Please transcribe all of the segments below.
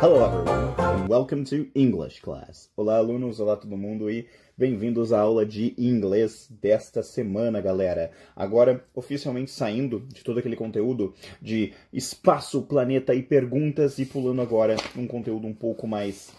Hello everyone and welcome to English class. Olá alunos, olá todo mundo e bem-vindos à aula de inglês desta semana, galera. Agora oficialmente saindo de todo aquele conteúdo de espaço, planeta e perguntas e pulando agora um conteúdo um pouco mais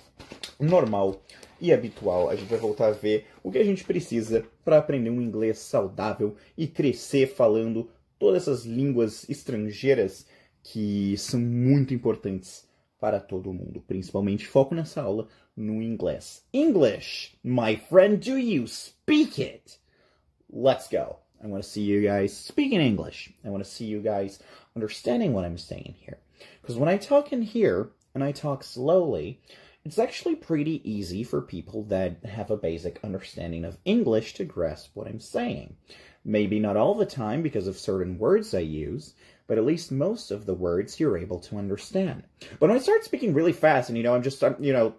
normal e habitual. A gente vai voltar a ver o que a gente precisa para aprender um inglês saudável e crescer falando todas essas línguas estrangeiras que são muito importantes para todo mundo, principalmente foco nessa aula no inglês. English, my friend, do you speak it? Let's go. I want to see you guys speaking English. I want to see you guys understanding what I'm saying here. Because when I talk in here and I talk slowly, it's actually pretty easy for people that have a basic understanding of English to grasp what I'm saying. Maybe not all the time because of certain words I use, but at least most of the words you're able to understand. But when I start speaking really fast and, you know, I'm just, I'm, you know,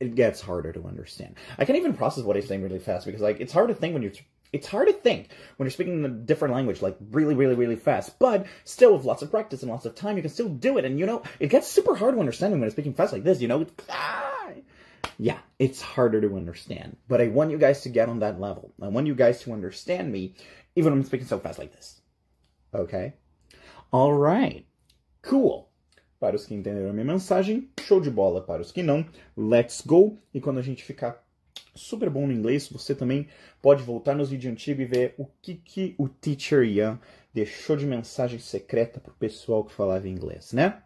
it gets harder to understand. I can't even process what he's saying really fast because, like, it's hard to think when you're it's hard to think when you're speaking in a different language, like really, really, really fast. But still, with lots of practice and lots of time, you can still do it. And you know, it gets super hard to understand when you're speaking fast like this. You know, ah! yeah, it's harder to understand. But I want you guys to get on that level. I want you guys to understand me, even when I'm speaking so fast like this. Okay. Alright. Cool. Para os que entenderam a minha mensagem, show de bola. Para os que não, let's go. E quando a gente ficar super bom no inglês, você também pode voltar nos vídeos antigos e ver o que, que o Teacher Ian deixou de mensagem secreta para o pessoal que falava inglês, né?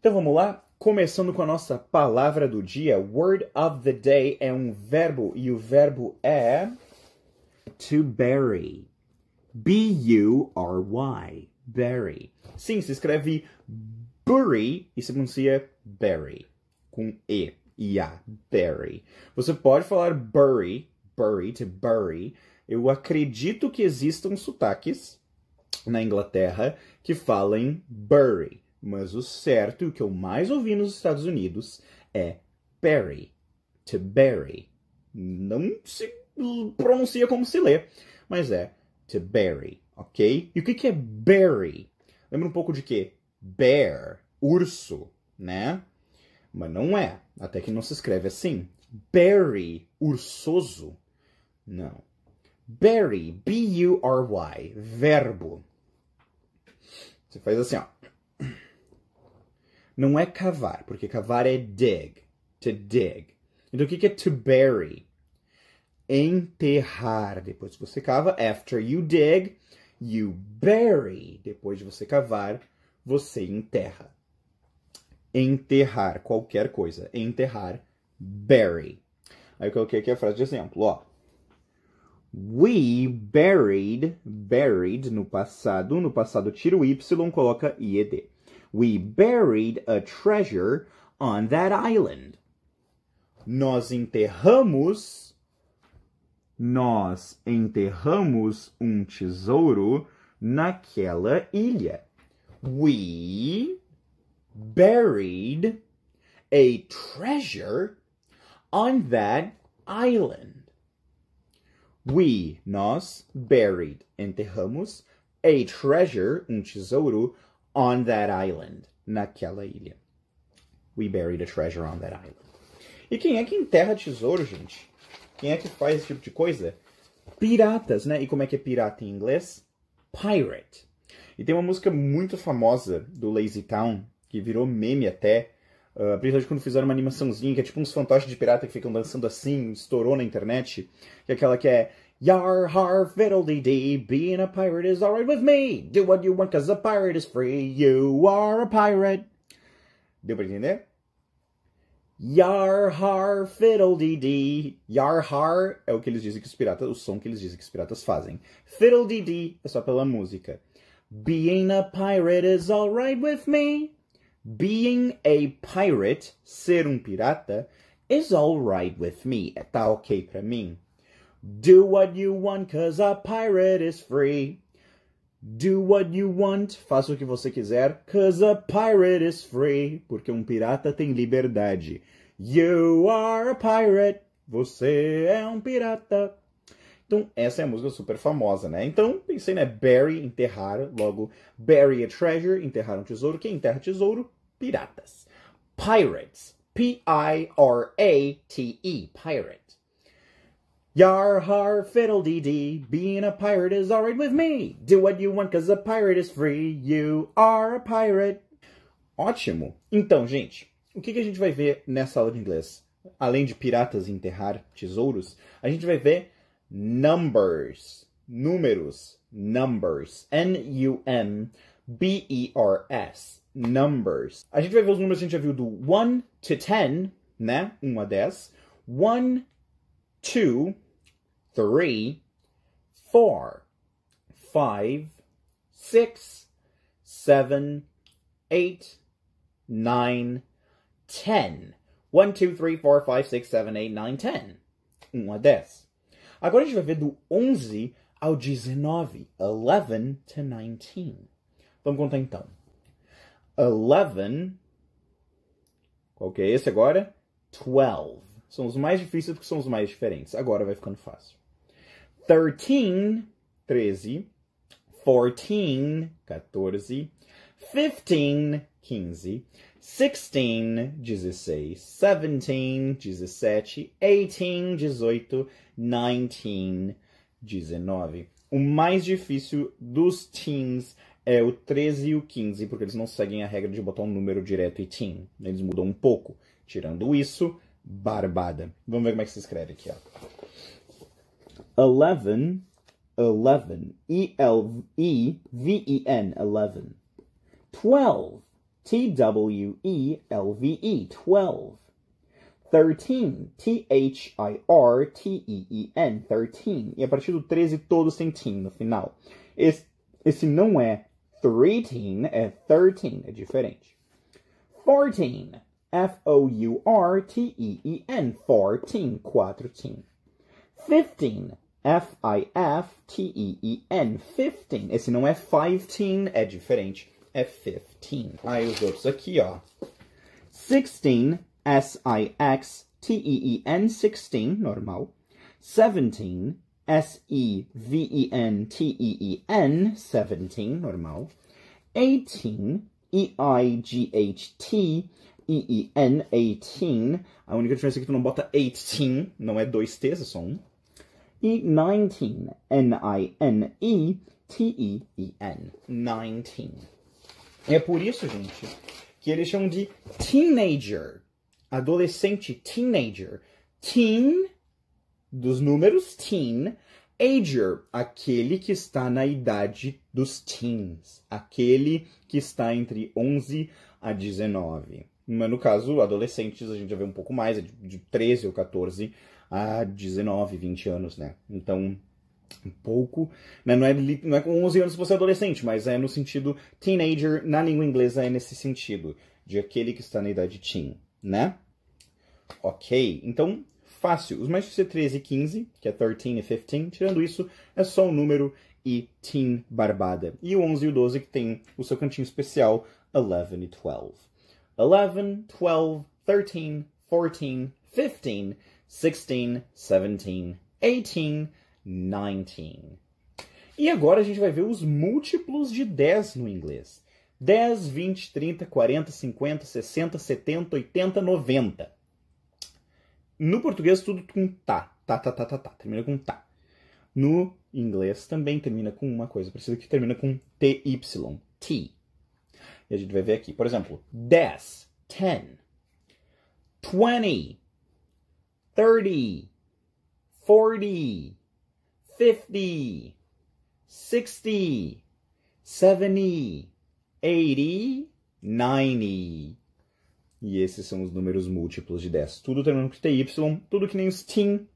Então vamos lá, começando com a nossa palavra do dia. Word of the day é um verbo e o verbo é to bury. B-U-R-Y. Berry. Sim, se escreve Burry e se pronuncia Berry. Com E e A. Berry. Você pode falar Burry, Burry, to Burry. Eu acredito que existam sotaques na Inglaterra que falem Burry. Mas o certo e o que eu mais ouvi nos Estados Unidos é Berry. To Berry. Não se pronuncia como se lê, mas é to Berry ok? E o que, que é berry? Lembra um pouco de quê? Bear, urso, né? Mas não é, até que não se escreve assim. Berry, ursoso, não. Berry, B-U-R-Y, verbo. Você faz assim, ó. Não é cavar, porque cavar é dig, to dig. Então o que é to bury? Enterrar. Depois que você cava, after you dig, You bury. Depois de você cavar, você enterra. Enterrar qualquer coisa. Enterrar. Bury. Aí eu coloquei aqui é a frase de exemplo, ó. We buried, buried no passado, no passado tira o y, coloca ied. We buried a treasure on that island. Nós enterramos nós enterramos um tesouro naquela ilha. We buried a treasure on that island. We, nós, buried, enterramos a treasure, um tesouro, on that island, naquela ilha. We buried a treasure on that island. E quem é que enterra tesouro, gente? Quem é que faz esse tipo de coisa? Piratas, né? E como é que é pirata em inglês? Pirate. E tem uma música muito famosa do Lazy Town, que virou meme até, uh, principalmente quando fizeram uma animaçãozinha, que é tipo uns fantoches de pirata que ficam dançando assim, estourou na internet, que é aquela que é Yar har fiddle dee being a pirate is alright with me. Do what you want, cause a pirate is free. You are a pirate. Deu pra entender? Yar har fiddle dee dee. Yar har é o que eles dizem que os piratas, o som que eles dizem que os piratas fazem. Fiddle dee dee é só pela música. Being a pirate is alright with me. Being a pirate, ser um pirata, is alright with me. É tá ok pra mim. Do what you want, cause a pirate is free. Do what you want, faça o que você quiser, cause a pirate is free, porque um pirata tem liberdade. You are a pirate, você é um pirata. Então, essa é a música super famosa, né? Então, pensei, né? Bury, enterrar, logo, bury a é treasure, enterrar um tesouro. Quem enterra tesouro? Piratas. Pirates. P-I-R-A-T-E, pirate. Yar har fiddle dee dee, being a pirate is alright with me. Do what you want, cause a pirate is free. You are a pirate. Ótimo! Então, gente, o que, que a gente vai ver nessa aula de inglês? Além de piratas enterrar tesouros, a gente vai ver numbers, números, numbers, N-U-M-B-E-R-S, numbers. A gente vai ver os números que a gente já viu do 1 to 10, né? 1 a 10. 1, 2, three, four, five, six, seven, eight, nine, ten. One, two, three, four, five, six, seven, eight, nine, ten. Um a dez. Agora a gente vai ver do 11 ao 19. 11 to 19. Vamos contar então. 11. Qual que é esse agora? 12. São os mais difíceis porque são os mais diferentes. Agora vai ficando fácil. 13, 13, 14, 14, 15, 15, 16, 16, 17, 17, 18, 18, 19, 19. O mais difícil dos teens é o 13 e o 15, porque eles não seguem a regra de botar um número direto e teen. Eles mudam um pouco. Tirando isso, barbada. Vamos ver como é que se escreve aqui, ó eleven, eleven, e l e v e n, eleven, twelve, t w e l v e, twelve, thirteen, t h i r t e e n, thirteen. E a partir do treze todo sem teen no final. Esse, esse não é thirteen, é thirteen, é diferente. Fourteen, f o u r t e e n, fourteen, quatro Fifteen. F-I-F-T-E-E-N, 15. Esse não é 15, é diferente. É 15. Aí os outros aqui, ó. 16, S-I-X-T-E-E-N, 16, normal. 17, S-E-V-E-N-T-E-E-N, 17, normal. 18, E-I-G-H-T, E-E-N, 18. A única diferença é que tu não bota 18, não é dois T's, é só um. E 19, N I N E T E E N, 19. É por isso, gente, que eles chamam de teenager, adolescente, teenager. Teen dos números teen, ager, aquele que está na idade dos teens, aquele que está entre 11 a 19. Mas no caso, adolescentes, a gente já vê um pouco mais, é de 13 ou 14 a 19, 20 anos, né? Então, um pouco, né? não, é, não é com 11 anos que você é adolescente, mas é no sentido teenager, na língua inglesa é nesse sentido, de aquele que está na idade teen, né? Ok, então, fácil. Os mais de 13 e 15, que é 13 e 15, tirando isso, é só o um número e teen barbada. E o 11 e o 12 que tem o seu cantinho especial, 11 e 12. 11, 12, 13, 14, 15, 16, 17, 18, 19. E agora a gente vai ver os múltiplos de 10 no inglês. 10, 20, 30, 40, 50, 60, 70, 80, 90. No português tudo com tá, tá, tá, tá, tá, tá, termina com tá. No inglês também termina com uma coisa parecida que termina com ty, t. E a gente vai ver aqui. Por exemplo, 10, 10, 20, 30, 40, 50, 60, 70, 80, 90. E esses são os números múltiplos de 10. Tudo terminando com TY, tudo que nem os TIM.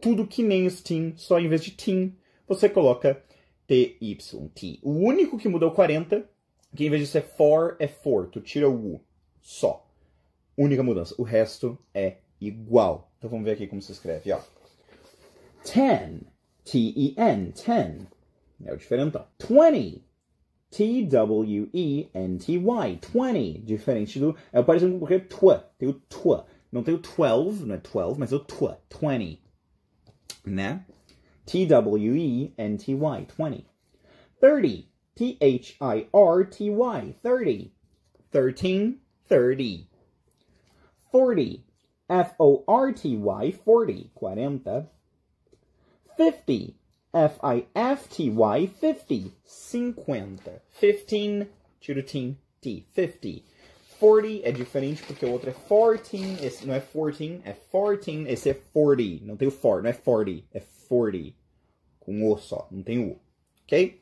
Tudo que nem os TIM, só em vez de TIN, você coloca TY. O único que mudou 40 que em vez de ser é for, é for. Tu tira o U. Só. Única mudança. O resto é igual. Então vamos ver aqui como se escreve, ó. Ten. T-E-N. Ten. É o diferentão. Twenty. T-W-E-N-T-Y. Twenty. Diferente do... É parecido com porque tua. Tem o tua. Não tem o twelve, não é twelve, mas é o tua. Twenty. Né? T-W-E-N-T-Y. Twenty. Thirty. T H I R T Y, 30. 13, 30. 40, F O R T Y, 40, 40. 50, F I F T Y, 50, 50. 15, tiro T, 50. 40 é diferente porque o outro é 14, esse não é 14, é 14, esse é 40. Não tem o for, não é 40, é 40. Com o só, não tem o. Ok?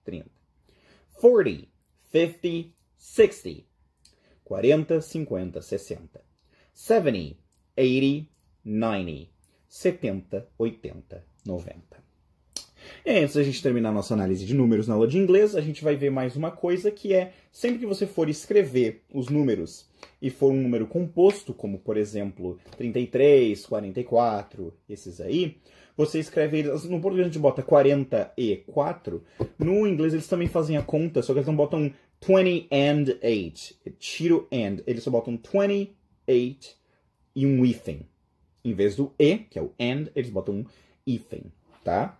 30. 40, 50, 60. 40, 50, 60. 70, 80, 90. 70, 80, 90. E é, antes da gente terminar nossa análise de números na aula de inglês, a gente vai ver mais uma coisa que é sempre que você for escrever os números e for um número composto, como por exemplo 33, 44, esses aí, você escreve eles. No português a gente bota 40 e 4. No inglês eles também fazem a conta, só que eles não botam 20 and 8. É tiro and. Eles só botam 28 e um hífen. Em vez do e, que é o and, eles botam um hífen, tá?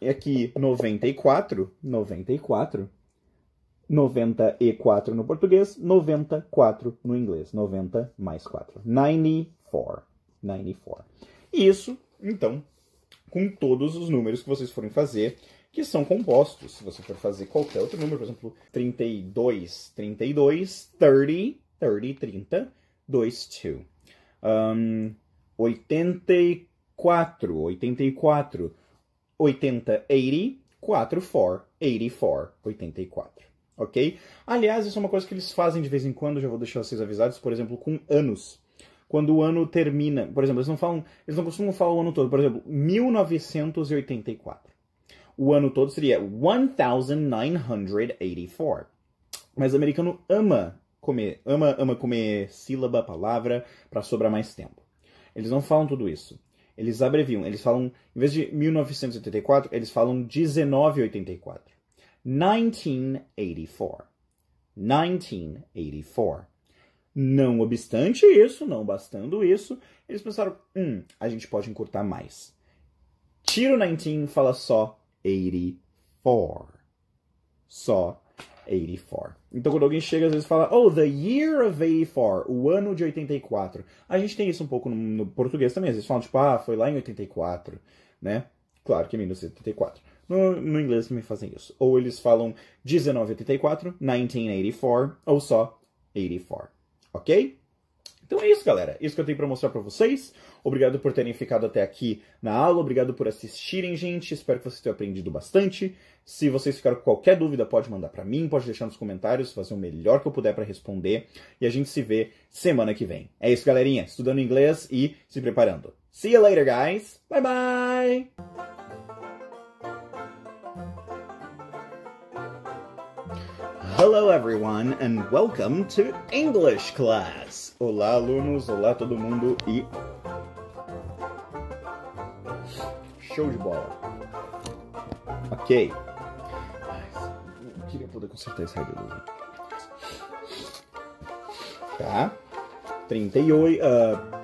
é que 94, 94, 94 no português, 94 no inglês. 90 mais 4. 94. 94. E isso, então, com todos os números que vocês forem fazer, que são compostos. Se você for fazer qualquer outro número, por exemplo, 32, 32, 30, 30, 30, 2, 2. Um, 84, 84, 8080, 4484, 84, ok? Aliás, isso é uma coisa que eles fazem de vez em quando, já vou deixar vocês avisados, por exemplo, com anos. Quando o ano termina, por exemplo, eles não falam, eles não costumam falar o ano todo, por exemplo, 1984. O ano todo seria 1984. Mas o americano ama comer, ama ama comer sílaba, palavra para sobrar mais tempo. Eles não falam tudo isso. Eles abreviam, eles falam, em vez de 1984, eles falam 1984. 1984. 1984. Não obstante isso, não bastando isso, eles pensaram, hum, a gente pode encurtar mais. Tira o 19, fala só 84. Só 84. 84. Então quando alguém chega às vezes fala, oh, the year of 84, o ano de 84. A gente tem isso um pouco no, no português também, às vezes falam tipo, ah, foi lá em 84, né? Claro que é 1984. No, no inglês também fazem isso. Ou eles falam 1984, 1984, ou só 84, ok? Então é isso, galera. É isso que eu tenho para mostrar para vocês. Obrigado por terem ficado até aqui na aula. Obrigado por assistirem, gente. Espero que vocês tenham aprendido bastante. Se vocês ficaram com qualquer dúvida, pode mandar para mim, pode deixar nos comentários, fazer o melhor que eu puder para responder. E a gente se vê semana que vem. É isso, galerinha. Estudando inglês e se preparando. See you later, guys. Bye bye. Hello everyone and welcome to English class. Olá alunos, olá todo mundo e show de bola. OK. Eu queria poder consertar esse rádio. Tá? 38 uh,